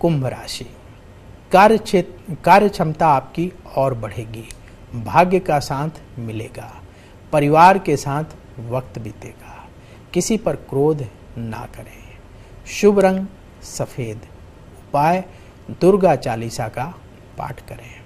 कुंभ राशि कार्य क्षेत्र कार्य क्षमता आपकी और बढ़ेगी भाग्य का साथ मिलेगा परिवार के साथ वक्त बीतेगा किसी पर क्रोध ना करें शुभ रंग सफ़ेद उपाय दुर्गा चालीसा का पाठ करें